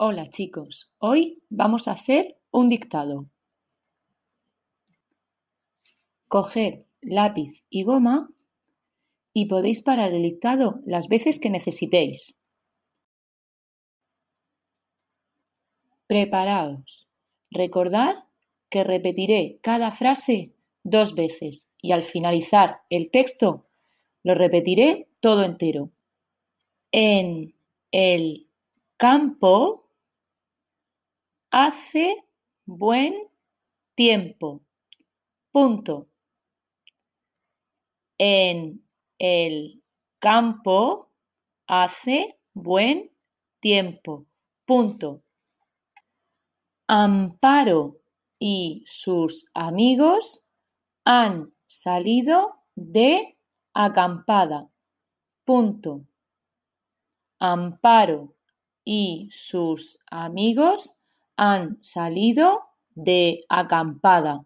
Hola chicos, hoy vamos a hacer un dictado. Coged lápiz y goma y podéis parar el dictado las veces que necesitéis. Preparaos. Recordad que repetiré cada frase dos veces y al finalizar el texto lo repetiré todo entero. En el campo Hace buen tiempo. Punto. En el campo hace buen tiempo. Punto. Amparo y sus amigos han salido de acampada. Punto. Amparo y sus amigos han salido de acampada.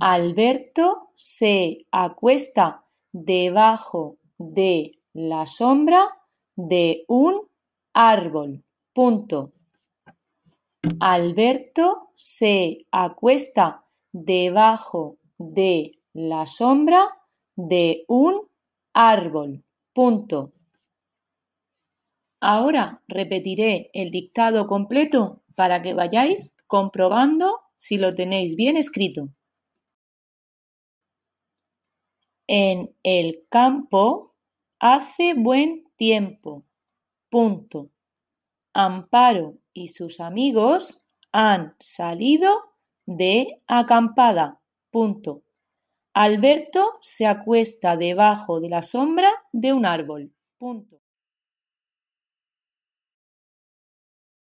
Alberto se acuesta debajo de la sombra de un árbol. Punto. Alberto se acuesta debajo de la sombra de un árbol. Punto. Ahora repetiré el dictado completo para que vayáis comprobando si lo tenéis bien escrito. En el campo hace buen tiempo. Punto. Amparo y sus amigos han salido de acampada. Punto. Alberto se acuesta debajo de la sombra de un árbol. Punto.